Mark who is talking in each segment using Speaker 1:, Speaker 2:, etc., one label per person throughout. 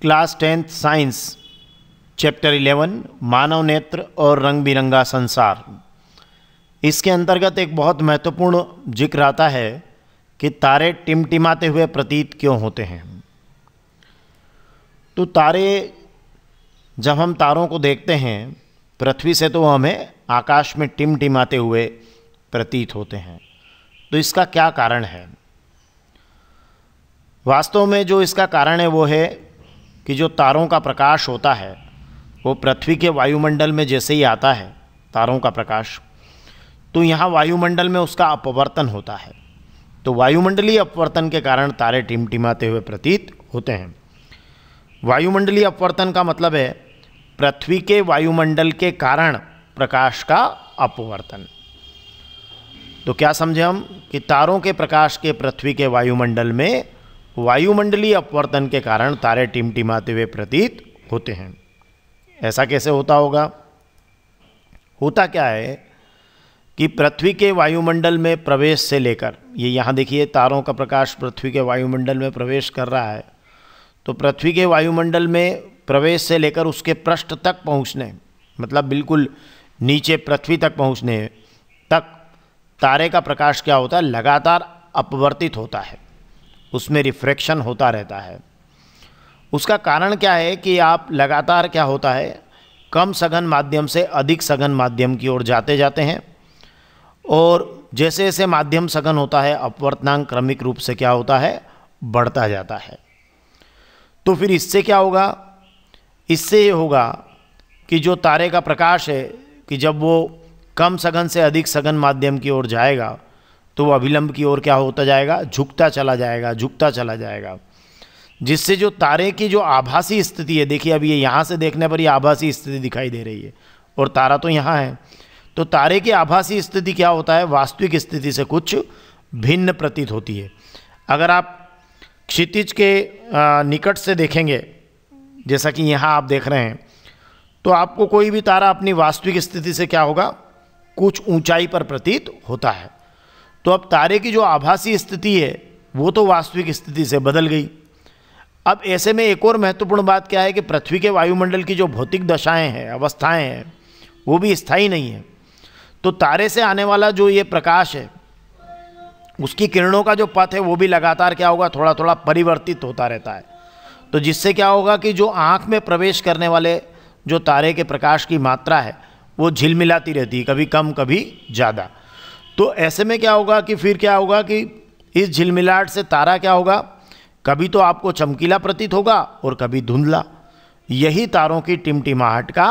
Speaker 1: class tenth science chapter 11 मानव नेत्र और रंग बिरंगा संसार इसके अंतर्गत एक बहुत महत्वपूर्ण जिक्र आता है कि तारे टिमटिमाते हुए प्रतीत क्यों होते हैं तो तारे जब हम तारों को देखते हैं पृथ्वी से तो हमें आकाश में टिमटिमाते हुए प्रतीत होते हैं तो इसका क्या कारण है वास्तव में जो इसका कारण है वो है कि जो तारों का प्रकाश होता है वो पृथ्वी के वायुमंडल में जैसे ही आता है तारों का प्रकाश तो यहाँ वायुमंडल में उसका अपवर्तन होता है तो वायुमंडलीय अपवर्तन के कारण तारे टिमटिमाते हुए प्रतीत होते हैं वायुमंडलीय अपवर्तन का मतलब है पृथ्वी के वायुमंडल के कारण प्रकाश का अपवर्तन तो क्या समझे हम कि तारों के प्रकाश के पृथ्वी के वायुमंडल में वायुमंडलीय अपवर्तन के कारण तारे टिमटिमाते हुए प्रतीत होते हैं ऐसा कैसे होता होगा होता क्या है कि पृथ्वी के वायुमंडल में प्रवेश से लेकर ये यहाँ देखिए तारों का प्रकाश पृथ्वी के वायुमंडल में प्रवेश कर रहा है तो पृथ्वी के वायुमंडल में प्रवेश से लेकर उसके पृष्ठ तक पहुँचने मतलब बिल्कुल नीचे पृथ्वी तक पहुँचने तक तारे का प्रकाश क्या होता है लगातार अपवर्तित होता है उसमें रिफ्रैक्शन होता रहता है उसका कारण क्या है कि आप लगातार क्या होता है कम सघन माध्यम से अधिक सघन माध्यम की ओर जाते जाते हैं और जैसे जैसे माध्यम सघन होता है अपवर्तनांक क्रमिक रूप से क्या होता है बढ़ता जाता है तो फिर इससे क्या होगा इससे ये होगा कि जो तारे का प्रकाश है कि जब वो कम सघन से अधिक सघन माध्यम की ओर जाएगा तो वो अभिलंब की ओर क्या होता जाएगा झुकता चला जाएगा झुकता चला जाएगा जिससे जो तारे की जो आभासी स्थिति है देखिए अब ये यहाँ से देखने पर ये आभासी स्थिति दिखाई दे रही है और तारा तो यहाँ है तो तारे की आभासी स्थिति क्या होता है वास्तविक स्थिति से कुछ भिन्न प्रतीत होती है अगर आप क्षितिज के निकट से देखेंगे जैसा कि यहाँ आप देख रहे हैं तो आपको कोई भी तारा अपनी वास्तविक स्थिति से क्या होगा कुछ ऊंचाई पर प्रतीत होता है तो अब तारे की जो आभासी स्थिति है वो तो वास्तविक स्थिति से बदल गई अब ऐसे में एक और महत्वपूर्ण बात क्या है कि पृथ्वी के वायुमंडल की जो भौतिक दशाएं हैं अवस्थाएं हैं वो भी स्थायी नहीं है तो तारे से आने वाला जो ये प्रकाश है उसकी किरणों का जो पथ है वो भी लगातार क्या होगा थोड़ा थोड़ा परिवर्तित होता रहता है तो जिससे क्या होगा कि जो आँख में प्रवेश करने वाले जो तारे के प्रकाश की मात्रा है वो झिलमिलाती रहती है कभी कम कभी ज़्यादा तो ऐसे में क्या होगा कि फिर क्या होगा कि इस झिलमिलाहट से तारा क्या होगा कभी तो आपको चमकीला प्रतीत होगा और कभी धुंधला यही तारों की टिमटिमाहट का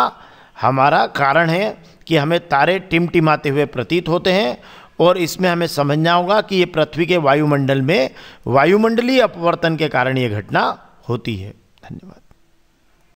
Speaker 1: हमारा कारण है कि हमें तारे टिमटिमाते हुए प्रतीत होते हैं और इसमें हमें समझना होगा कि ये पृथ्वी के वायुमंडल में वायुमंडलीय अपवर्तन के कारण ये घटना होती है धन्यवाद